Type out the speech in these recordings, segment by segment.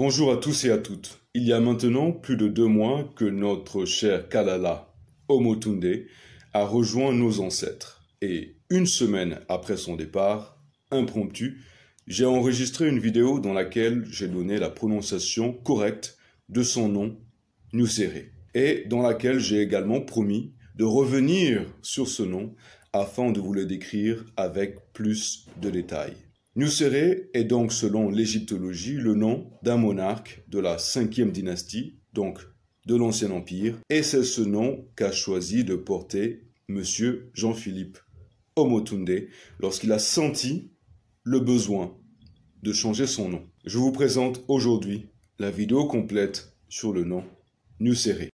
Bonjour à tous et à toutes. Il y a maintenant plus de deux mois que notre cher Kalala Omotunde a rejoint nos ancêtres. Et une semaine après son départ, impromptu, j'ai enregistré une vidéo dans laquelle j'ai donné la prononciation correcte de son nom, Nusere, et dans laquelle j'ai également promis de revenir sur ce nom afin de vous le décrire avec plus de détails. Nusere est donc, selon l'égyptologie, le nom d'un monarque de la cinquième dynastie, donc de l'Ancien Empire, et c'est ce nom qu'a choisi de porter M. Jean-Philippe Omotunde lorsqu'il a senti le besoin de changer son nom. Je vous présente aujourd'hui la vidéo complète sur le nom Nusere.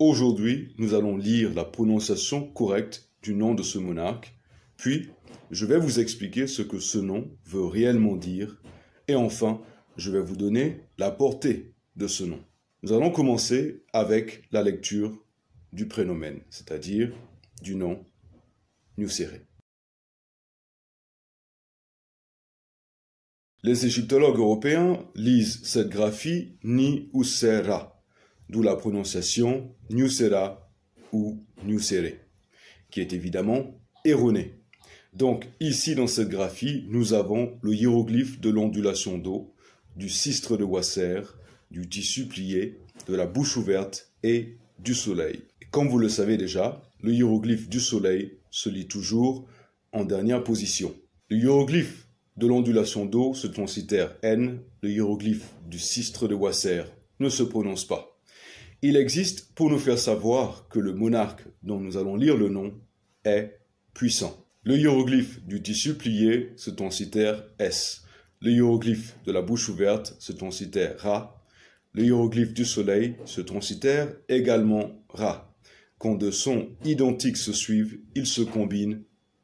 Aujourd'hui, nous allons lire la prononciation correcte du nom de ce monarque, puis je vais vous expliquer ce que ce nom veut réellement dire, et enfin, je vais vous donner la portée de ce nom. Nous allons commencer avec la lecture du prénomène, c'est-à-dire du nom Nusere. Les égyptologues européens lisent cette graphie Ni d'où la prononciation Nusera ou Nusere, qui est évidemment erronée. Donc ici dans cette graphie, nous avons le hiéroglyphe de l'ondulation d'eau, du sistre de Wasser, du tissu plié, de la bouche ouverte et du soleil. comme vous le savez déjà, le hiéroglyphe du soleil se lit toujours en dernière position. Le hiéroglyphe de l'ondulation d'eau se transitère N, le hiéroglyphe du sistre de Wasser ne se prononce pas il existe pour nous faire savoir que le monarque dont nous allons lire le nom est puissant. Le hiéroglyphe du tissu plié se transitère S. Le hiéroglyphe de la bouche ouverte se transitère Ra. Le hiéroglyphe du soleil se transitère également Ra. Quand deux sons identiques se suivent, ils se combinent,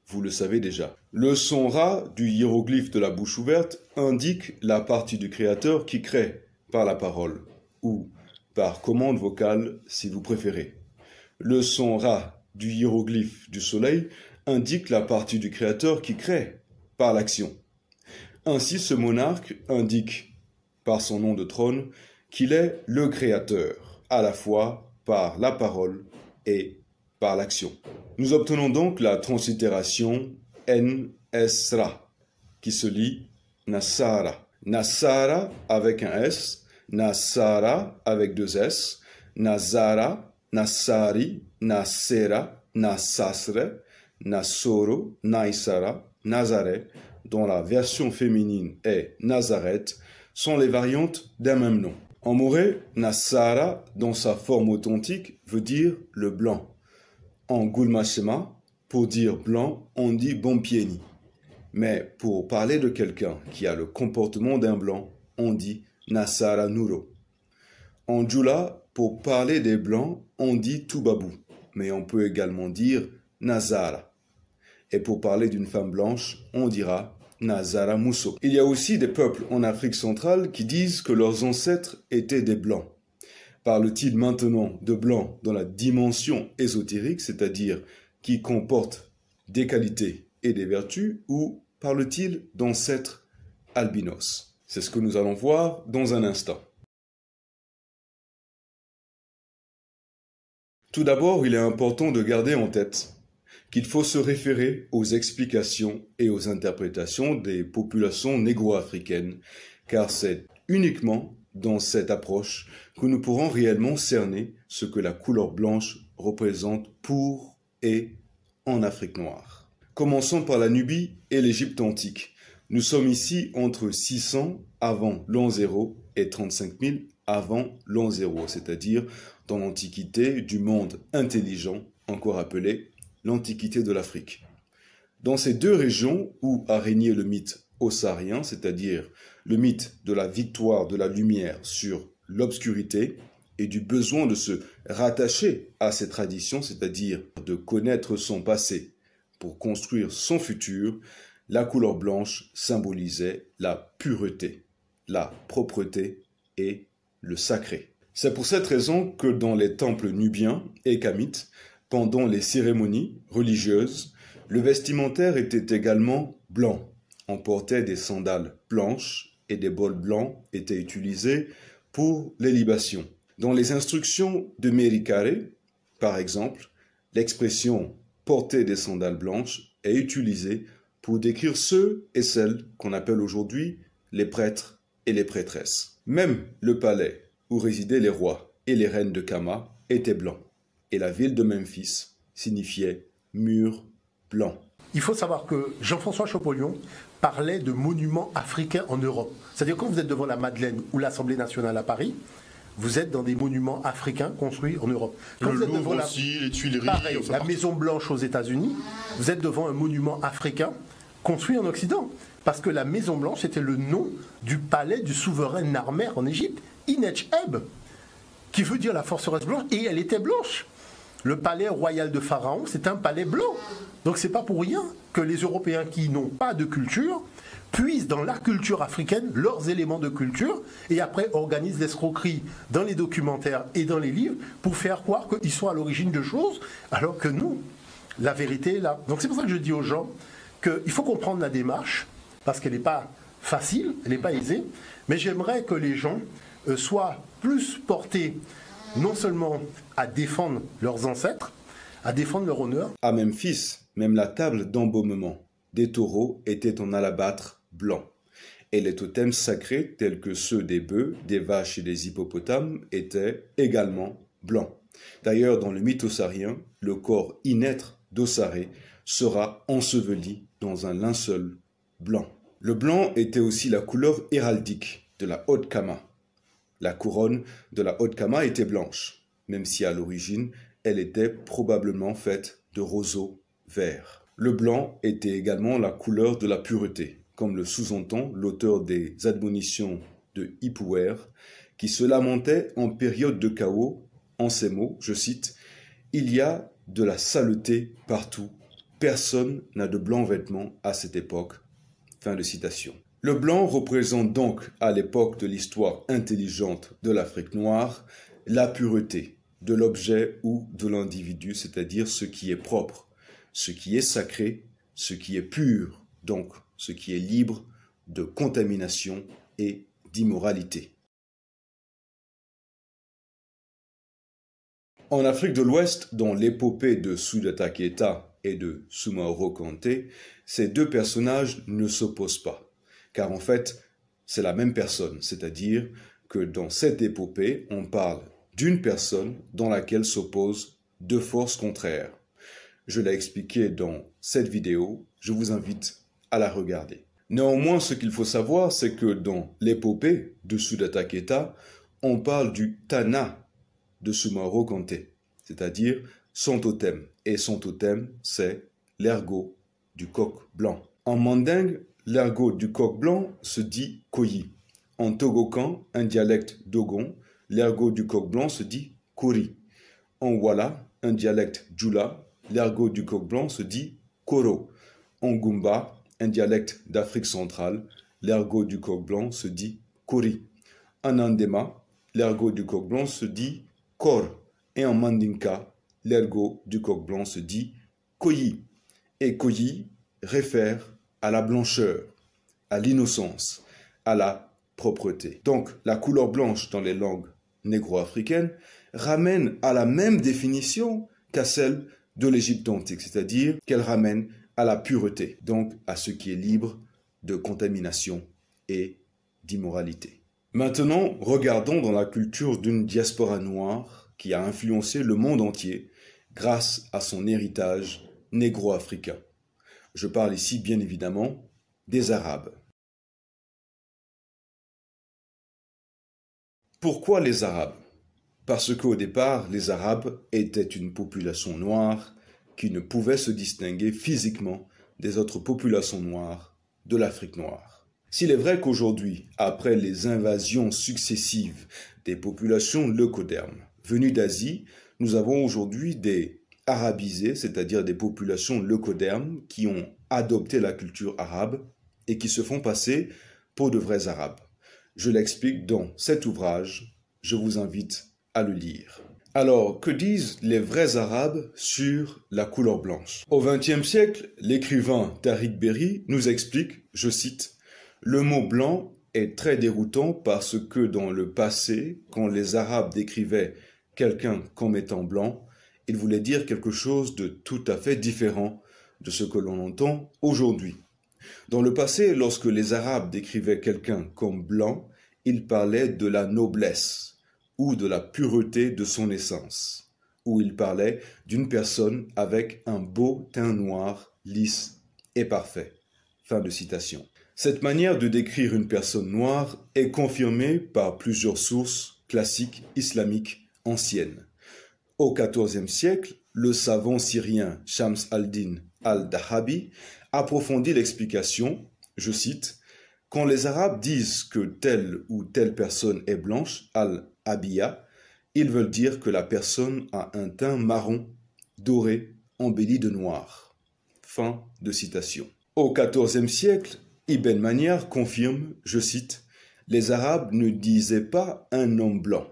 vous le savez déjà. Le son Ra du hiéroglyphe de la bouche ouverte indique la partie du Créateur qui crée par la parole, ou par commande vocale si vous préférez. Le son Ra du hiéroglyphe du soleil indique la partie du créateur qui crée par l'action. Ainsi ce monarque indique par son nom de trône qu'il est le créateur, à la fois par la parole et par l'action. Nous obtenons donc la translittération N-S-Ra, qui se lit Nassara. Nassara avec un S Nasara avec deux S, Nazara, Nasari, Nasera, Nasasre, Nasoro, Naisara, Nazare », dont la version féminine est Nazareth, sont les variantes d'un même nom. En moré, Nassara, dans sa forme authentique, veut dire le blanc. En Gulmashema, pour dire blanc, on dit Bompieni. Mais pour parler de quelqu'un qui a le comportement d'un blanc, on dit Nassara nuro. En Djoula, pour parler des Blancs, on dit Toubabou, mais on peut également dire Nazara. Et pour parler d'une femme blanche, on dira Nazara Mousso. Il y a aussi des peuples en Afrique centrale qui disent que leurs ancêtres étaient des Blancs. Parle-t-il maintenant de Blancs dans la dimension ésotérique, c'est-à-dire qui comporte des qualités et des vertus, ou parle-t-il d'ancêtres albinos c'est ce que nous allons voir dans un instant. Tout d'abord, il est important de garder en tête qu'il faut se référer aux explications et aux interprétations des populations négro-africaines, car c'est uniquement dans cette approche que nous pourrons réellement cerner ce que la couleur blanche représente pour et en Afrique noire. Commençons par la Nubie et l'Égypte antique, nous sommes ici entre 600 avant l'an 0 et 35 000 avant l'an 0, c'est-à-dire dans l'Antiquité du monde intelligent, encore appelé l'Antiquité de l'Afrique. Dans ces deux régions où a régné le mythe ossarien, c'est-à-dire le mythe de la victoire de la lumière sur l'obscurité et du besoin de se rattacher à ces traditions, c'est-à-dire de connaître son passé pour construire son futur, la couleur blanche symbolisait la pureté, la propreté et le sacré. C'est pour cette raison que dans les temples nubiens et kamites, pendant les cérémonies religieuses, le vestimentaire était également blanc. On portait des sandales blanches et des bols blancs étaient utilisés pour les libations. Dans les instructions de Merikare, par exemple, l'expression porter des sandales blanches est utilisée pour décrire ceux et celles qu'on appelle aujourd'hui les prêtres et les prêtresses. Même le palais où résidaient les rois et les reines de Kama était blanc, et la ville de Memphis signifiait mur blanc. Il faut savoir que Jean-François Chopolion parlait de monuments africains en Europe. C'est-à-dire quand vous êtes devant la Madeleine ou l'Assemblée nationale à Paris, vous êtes dans des monuments africains construits en Europe. Quand vous êtes devant la, Maison Blanche aux États-Unis, vous êtes devant un monument africain construit en Occident. Parce que la Maison Blanche était le nom du palais du souverain narmer en Égypte, Eb, qui veut dire la forceresse blanche, et elle était blanche. Le palais royal de Pharaon, c'est un palais blanc. Donc c'est pas pour rien que les Européens qui n'ont pas de culture puisent dans la culture africaine leurs éléments de culture et après organisent l'escroquerie dans les documentaires et dans les livres pour faire croire qu'ils sont à l'origine de choses alors que nous, la vérité est là. Donc c'est pour ça que je dis aux gens qu'il faut comprendre la démarche parce qu'elle n'est pas facile, elle n'est pas aisée, mais j'aimerais que les gens euh, soient plus portés non seulement à défendre leurs ancêtres, à défendre leur honneur. À ah, Memphis, même la table d'embaumement des taureaux était en alabâtre blanc. Et les totems sacrés, tels que ceux des bœufs, des vaches et des hippopotames, étaient également blancs. D'ailleurs, dans le mythe ossarien, le corps inêtre d'Osaré sera enseveli dans un linceul blanc. Le blanc était aussi la couleur héraldique de la Haute Kama. La couronne de la Haute Kama était blanche, même si à l'origine, elle était probablement faite de roseaux verts. Le blanc était également la couleur de la pureté comme le sous-entend l'auteur des admonitions de Hippower, qui se lamentait en période de chaos, en ces mots, je cite, Il y a de la saleté partout, personne n'a de blancs vêtements à cette époque. Fin de citation. Le blanc représente donc, à l'époque de l'histoire intelligente de l'Afrique noire, la pureté de l'objet ou de l'individu, c'est-à-dire ce qui est propre, ce qui est sacré, ce qui est pur, donc ce qui est libre de contamination et d'immoralité. En Afrique de l'Ouest, dans l'épopée de Sudata Keta et de Sumaoro Kante, ces deux personnages ne s'opposent pas, car en fait, c'est la même personne, c'est-à-dire que dans cette épopée, on parle d'une personne dans laquelle s'opposent deux forces contraires. Je l'ai expliqué dans cette vidéo, je vous invite la regarder. Néanmoins, ce qu'il faut savoir, c'est que dans l'épopée de Sudata Keta, on parle du Tana de Sumaro Kante, c'est-à-dire son totem. Et son totem, c'est l'ergot du coq blanc. En mandingue, l'ergot du coq blanc se dit koyi. En togokan, un dialecte dogon, l'ergot du coq blanc se dit kori. En wala, un dialecte djula, l'ergot du coq blanc se dit koro. En gumba, un dialecte d'Afrique centrale, l'ergot du coq blanc se dit kori. En Andema, l'ergot du coq blanc se dit kor. Et en mandinka, l'ergot du coq blanc se dit koyi. Et koyi réfère à la blancheur, à l'innocence, à la propreté. Donc, la couleur blanche dans les langues négro-africaines ramène à la même définition qu'à celle de l'Égypte antique, c'est-à-dire qu'elle ramène à la pureté, donc à ce qui est libre de contamination et d'immoralité. Maintenant, regardons dans la culture d'une diaspora noire qui a influencé le monde entier grâce à son héritage négro-africain. Je parle ici bien évidemment des Arabes. Pourquoi les Arabes Parce qu'au départ, les Arabes étaient une population noire qui ne pouvaient se distinguer physiquement des autres populations noires de l'Afrique noire. S'il est vrai qu'aujourd'hui, après les invasions successives des populations leucodermes venues d'Asie, nous avons aujourd'hui des arabisés, c'est-à-dire des populations leucodermes qui ont adopté la culture arabe et qui se font passer pour de vrais arabes. Je l'explique dans cet ouvrage, je vous invite à le lire. Alors, que disent les vrais Arabes sur la couleur blanche Au XXe siècle, l'écrivain Tariq Berry nous explique, je cite, Le mot blanc est très déroutant parce que dans le passé, quand les Arabes décrivaient quelqu'un comme étant blanc, ils voulaient dire quelque chose de tout à fait différent de ce que l'on entend aujourd'hui. Dans le passé, lorsque les Arabes décrivaient quelqu'un comme blanc, ils parlaient de la noblesse, ou de la pureté de son essence, où il parlait d'une personne avec un beau teint noir, lisse et parfait. Fin de citation. Cette manière de décrire une personne noire est confirmée par plusieurs sources classiques islamiques anciennes. Au XIVe siècle, le savant syrien Shams al-Din al-Dahabi approfondit l'explication, je cite, Quand les Arabes disent que telle ou telle personne est blanche, al Abiyah, ils veulent dire que la personne a un teint marron, doré, embelli de noir. Fin de citation. Au XIVe siècle, Ibn Maniar confirme, je cite, Les Arabes ne disaient pas un homme blanc,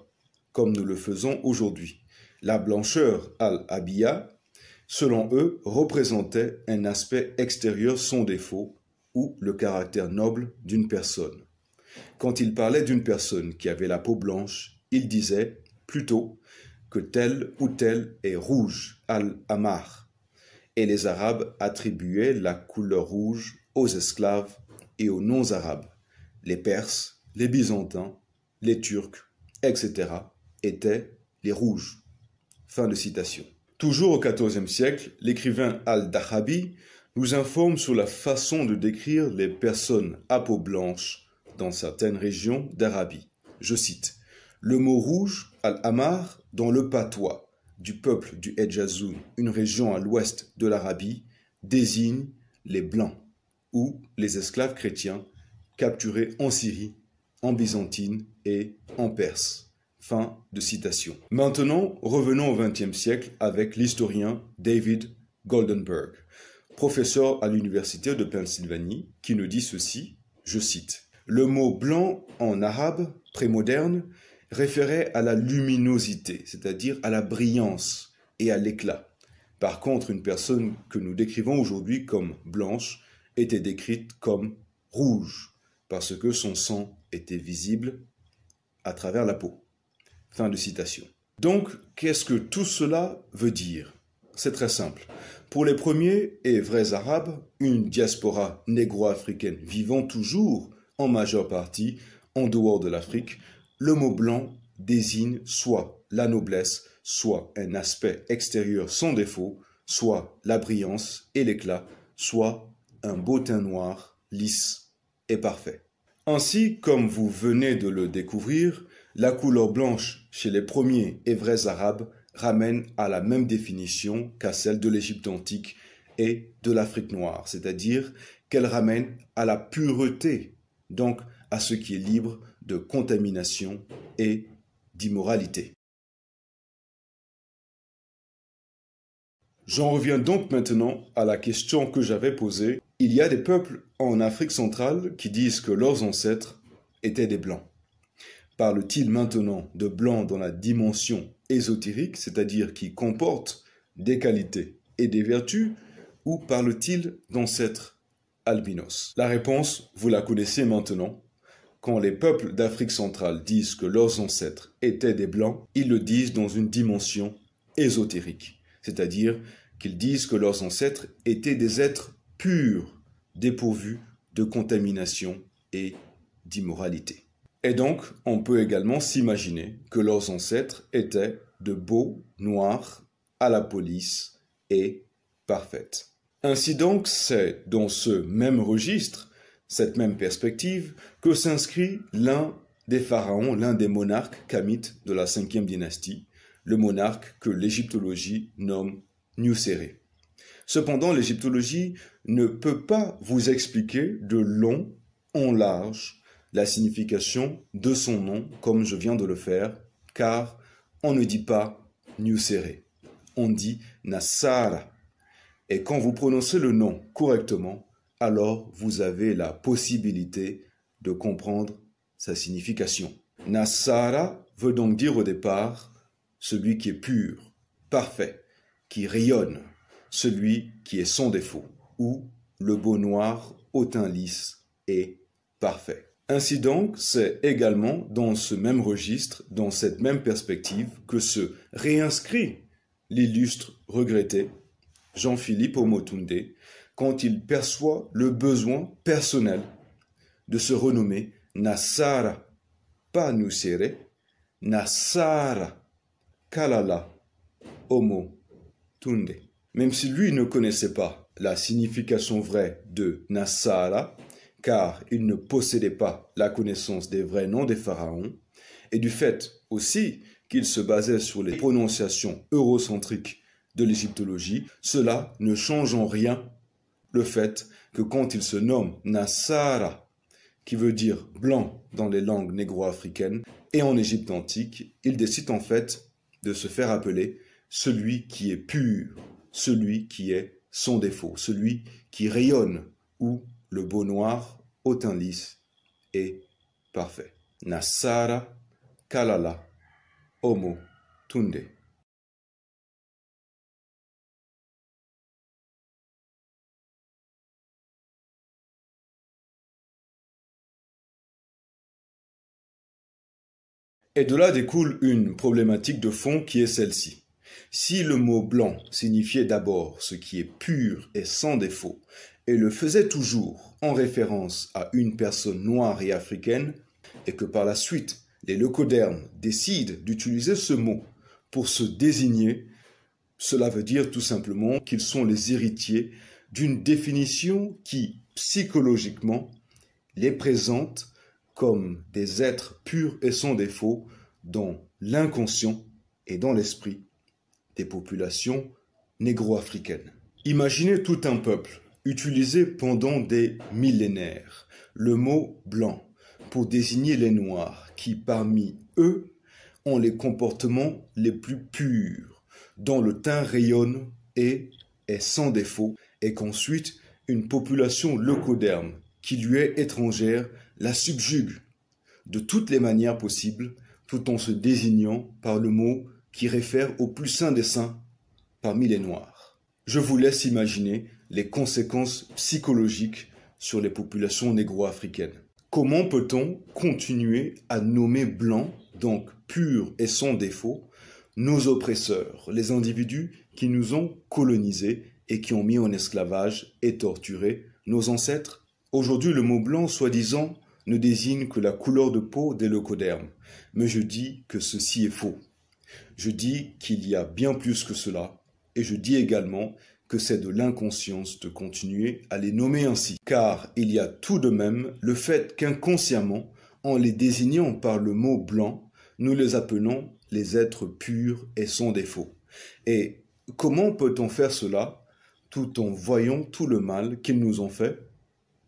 comme nous le faisons aujourd'hui. La blancheur al abiya selon eux, représentait un aspect extérieur sans défaut ou le caractère noble d'une personne. Quand il parlait d'une personne qui avait la peau blanche, il disait plutôt que tel ou tel est rouge, al-amar. Et les Arabes attribuaient la couleur rouge aux esclaves et aux non-arabes, les Perses, les Byzantins, les Turcs, etc., étaient les rouges. Fin de citation. Toujours au XIVe siècle, l'écrivain al-Dahabi nous informe sur la façon de décrire les personnes à peau blanche dans certaines régions d'Arabie. Je cite le mot rouge, al-Amar, dans le patois du peuple du Hedjazoun, une région à l'ouest de l'Arabie, désigne les Blancs ou les esclaves chrétiens capturés en Syrie, en Byzantine et en Perse. Fin de citation. Maintenant, revenons au XXe siècle avec l'historien David Goldenberg, professeur à l'Université de Pennsylvanie, qui nous dit ceci, je cite, Le mot blanc en arabe prémoderne référait à la luminosité, c'est-à-dire à la brillance et à l'éclat. Par contre, une personne que nous décrivons aujourd'hui comme blanche était décrite comme rouge, parce que son sang était visible à travers la peau. Fin de citation. Donc, qu'est-ce que tout cela veut dire C'est très simple. Pour les premiers et vrais Arabes, une diaspora négro-africaine vivant toujours, en majeure partie, en dehors de l'Afrique, le mot blanc désigne soit la noblesse, soit un aspect extérieur sans défaut, soit la brillance et l'éclat, soit un beau teint noir, lisse et parfait. Ainsi, comme vous venez de le découvrir, la couleur blanche chez les premiers et vrais arabes ramène à la même définition qu'à celle de l'Égypte antique et de l'Afrique noire, c'est-à-dire qu'elle ramène à la pureté, donc à ce qui est libre de contamination et d'immoralité. J'en reviens donc maintenant à la question que j'avais posée. Il y a des peuples en Afrique centrale qui disent que leurs ancêtres étaient des blancs. Parle-t-il maintenant de blancs dans la dimension ésotérique, c'est-à-dire qui comporte des qualités et des vertus, ou parle-t-il d'ancêtres albinos La réponse, vous la connaissez maintenant. Quand les peuples d'Afrique centrale disent que leurs ancêtres étaient des Blancs, ils le disent dans une dimension ésotérique, c'est-à-dire qu'ils disent que leurs ancêtres étaient des êtres purs, dépourvus de contamination et d'immoralité. Et donc, on peut également s'imaginer que leurs ancêtres étaient de beaux, noirs, à la police et parfaits. Ainsi donc, c'est dans ce même registre cette même perspective que s'inscrit l'un des pharaons, l'un des monarques kamites de la cinquième dynastie, le monarque que l'égyptologie nomme Nuséré. Cependant, l'égyptologie ne peut pas vous expliquer de long en large la signification de son nom, comme je viens de le faire, car on ne dit pas Nuséré, on dit Nassara. Et quand vous prononcez le nom correctement, alors vous avez la possibilité de comprendre sa signification. Nassara veut donc dire au départ celui qui est pur, parfait, qui rayonne, celui qui est sans défaut, ou le beau noir au teint lisse et parfait. Ainsi donc, c'est également dans ce même registre, dans cette même perspective, que se réinscrit l'illustre regretté Jean-Philippe Omotunde, quand il perçoit le besoin personnel de se renommer Nassara, pas Nassara, Kalala, Homo, Tunde. Même si lui ne connaissait pas la signification vraie de Nassara, car il ne possédait pas la connaissance des vrais noms des pharaons, et du fait aussi qu'il se basait sur les prononciations eurocentriques de l'égyptologie, cela ne change en rien le fait que quand il se nomme Nassara, qui veut dire blanc dans les langues négro-africaines, et en Égypte antique, il décide en fait de se faire appeler celui qui est pur, celui qui est sans défaut, celui qui rayonne, ou le beau noir au teint lisse et parfait. Nassara Kalala Homo Tunde. Et de là découle une problématique de fond qui est celle-ci. Si le mot blanc signifiait d'abord ce qui est pur et sans défaut, et le faisait toujours en référence à une personne noire et africaine, et que par la suite les leucodermes décident d'utiliser ce mot pour se désigner, cela veut dire tout simplement qu'ils sont les héritiers d'une définition qui, psychologiquement, les présente comme des êtres purs et sans défaut dans l'inconscient et dans l'esprit des populations négro-africaines. Imaginez tout un peuple utilisé pendant des millénaires, le mot blanc, pour désigner les noirs qui, parmi eux, ont les comportements les plus purs, dont le teint rayonne et est sans défaut, et qu'ensuite une population leucoderme qui lui est étrangère la subjugue de toutes les manières possibles, tout en se désignant par le mot qui réfère au plus saint des saints parmi les Noirs. Je vous laisse imaginer les conséquences psychologiques sur les populations négro-africaines. Comment peut-on continuer à nommer blanc, donc purs et sans défaut, nos oppresseurs, les individus qui nous ont colonisés et qui ont mis en esclavage et torturé nos ancêtres Aujourd'hui, le mot blanc, soi-disant, ne désigne que la couleur de peau des leucodermes, mais je dis que ceci est faux. Je dis qu'il y a bien plus que cela, et je dis également que c'est de l'inconscience de continuer à les nommer ainsi, car il y a tout de même le fait qu'inconsciemment, en les désignant par le mot blanc, nous les appelons les êtres purs et sans défaut. Et comment peut-on faire cela tout en voyant tout le mal qu'ils nous ont fait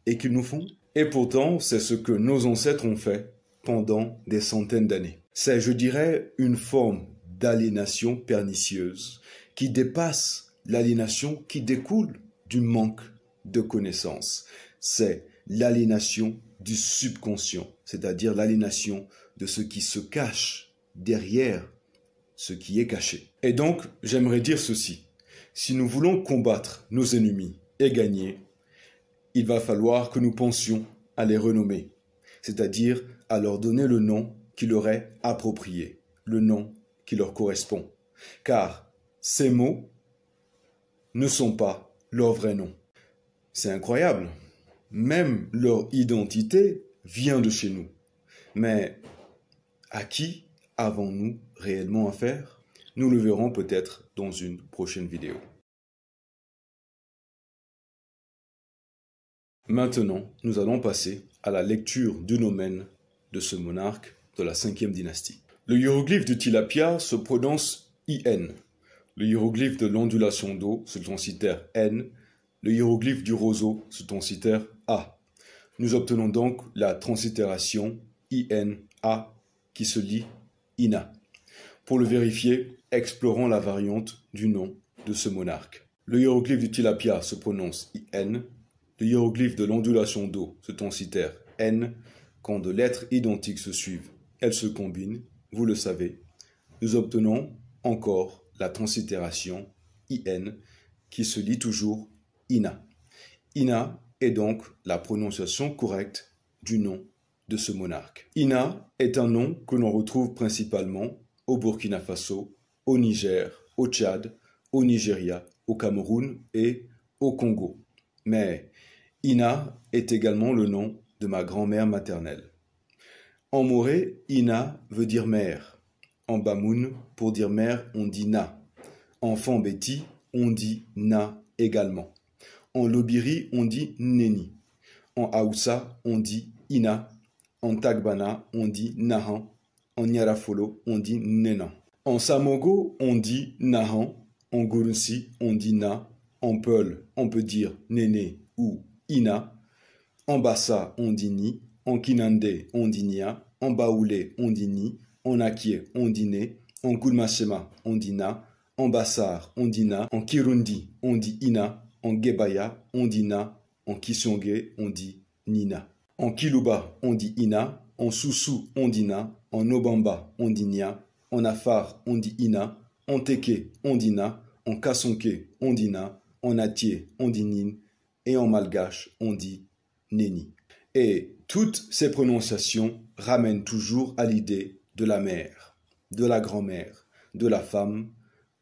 et qu'ils nous font et pourtant, c'est ce que nos ancêtres ont fait pendant des centaines d'années. C'est, je dirais, une forme d'aliénation pernicieuse qui dépasse l'aliénation qui découle du manque de connaissances. C'est l'aliénation du subconscient, c'est-à-dire l'aliénation de ce qui se cache derrière ce qui est caché. Et donc, j'aimerais dire ceci. Si nous voulons combattre nos ennemis et gagner, il va falloir que nous pensions à les renommer, c'est-à-dire à leur donner le nom qui leur est approprié, le nom qui leur correspond. Car ces mots ne sont pas leur vrai nom. C'est incroyable. Même leur identité vient de chez nous. Mais à qui avons-nous réellement affaire Nous le verrons peut-être dans une prochaine vidéo. Maintenant, nous allons passer à la lecture du nomène de ce monarque de la 5e dynastie. Le hiéroglyphe du tilapia se prononce IN. Le hiéroglyphe de l'ondulation d'eau se transitère N. Le hiéroglyphe du roseau se transitère A. Nous obtenons donc la transitération INA qui se lit INA. Pour le vérifier, explorons la variante du nom de ce monarque. Le hiéroglyphe du tilapia se prononce IN, le hiéroglyphe de l'ondulation d'eau, ce transitère N, quand deux lettres identiques se suivent, elles se combinent, vous le savez, nous obtenons encore la transitération IN qui se lit toujours INA. INA est donc la prononciation correcte du nom de ce monarque. INA est un nom que l'on retrouve principalement au Burkina Faso, au Niger, au Tchad, au Nigeria, au Cameroun et au Congo. Mais Ina est également le nom de ma grand-mère maternelle. En moré, Ina veut dire mère. En bamoun, pour dire mère, on dit na. En fambeti, on dit na également. En lobiri, on dit neni. En Aoussa, on dit ina. En tagbana, on dit nahan. En nyarafolo, on dit nena. En samogo, on dit nahan. En gurunsi, on dit na. En peul, on peut dire néné ou Ina, en Ondini, en Kinande, Ondinia, en Baoulé, Ondini, en Akie, Ondiné, en Ondina, en Bassar, Ondina, en Kirundi, on dit Ina, en Gebaya, Ondina, en Ondi on dit Nina. En Ondi on dit Ina, en Soussou, on dit en Obamba, on en Afar, on dit Ina, en Teke, on Ondina, en Kasonke, on en on en malgache, on dit Neni. Et toutes ces prononciations ramènent toujours à l'idée de la mère, de la grand-mère, de la femme,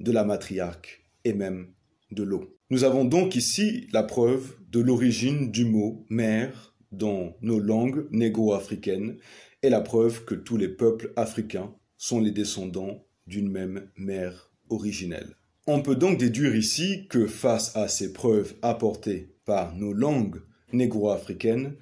de la matriarque et même de l'eau. Nous avons donc ici la preuve de l'origine du mot mère dans nos langues négo africaines et la preuve que tous les peuples africains sont les descendants d'une même mère originelle. On peut donc déduire ici que face à ces preuves apportées nos langues négro-africaines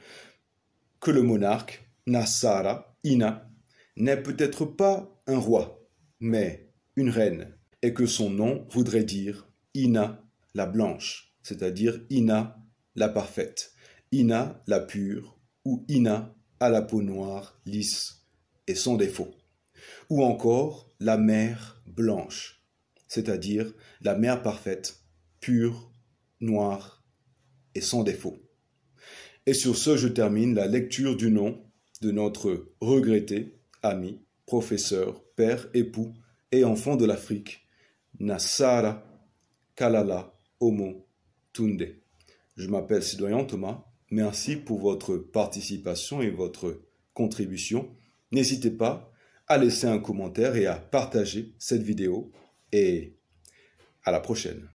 que le monarque, Nassara, Ina, n'est peut-être pas un roi, mais une reine, et que son nom voudrait dire Ina la blanche, c'est-à-dire Ina la parfaite, Ina la pure, ou Ina à la peau noire, lisse et sans défaut, ou encore la mère blanche, c'est-à-dire la mère parfaite, pure, noire et sans défaut. Et sur ce, je termine la lecture du nom de notre regretté ami, professeur, père, époux et enfant de l'Afrique, Nassara Kalala Omo Tunde. Je m'appelle Citoyen Thomas. Merci pour votre participation et votre contribution. N'hésitez pas à laisser un commentaire et à partager cette vidéo. Et à la prochaine.